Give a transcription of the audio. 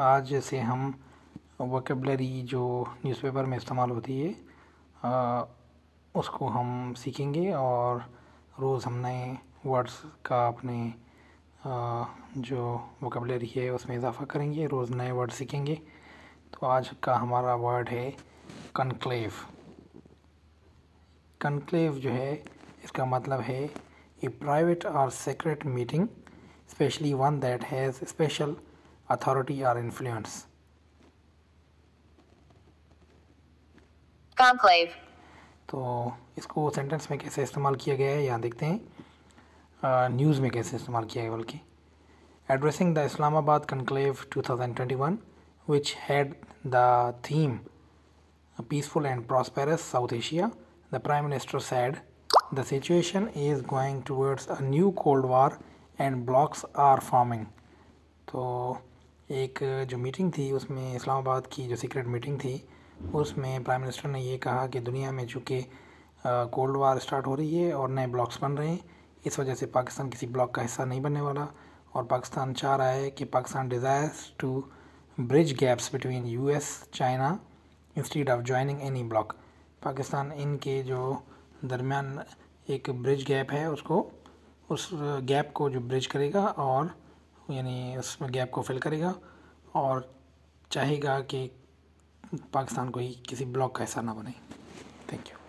आज जैसे हम वोकेबलरी जो न्यूज़पेपर में इस्तेमाल होती है आ, उसको हम सीखेंगे और रोज़ हम नए वर्ड्स का अपने आ, जो वोकेबलरी है उसमें इजाफा करेंगे रोज़ नए वर्ड सीखेंगे तो आज का हमारा वर्ड है कनक्लेव कनक्लेव जो है इसका मतलब है ए प्राइवेट और secret meeting specially one that has special authority or influence conclave तो इसको सेंटेंस में कैसे इस्तेमाल किया गया है यहाँ देखते हैं न्यूज़ में कैसे इस्तेमाल किया गया बल्कि addressing the Islamabad conclave 2021 thousand which had the theme peaceful and prosperous South Asia the prime minister said the situation is going towards a new cold war and blocs are forming तो एक जो meeting थी उसमें इस्लामाबाद की जो secret meeting थी उसमें prime minister ने ये कहा कि दुनिया में चूँकि कोल्ड वार स्टार्ट हो रही है और नए ब्लॉक्स बन रहे हैं इस वजह से पाकिस्तान किसी ब्लॉक का हिस्सा नहीं बनने वाला और पाकिस्तान चाह रहा है कि Pakistan desires to bridge gaps between U S China instead of joining any bloc Pakistan इनके जो दरमियान एक ब्रिज गैप है उसको उस गैप को जो ब्रिज करेगा और यानी उसमें गैप को फिल करेगा और चाहेगा कि पाकिस्तान कोई किसी ब्लॉक का हिस्सा ना बने थैंक यू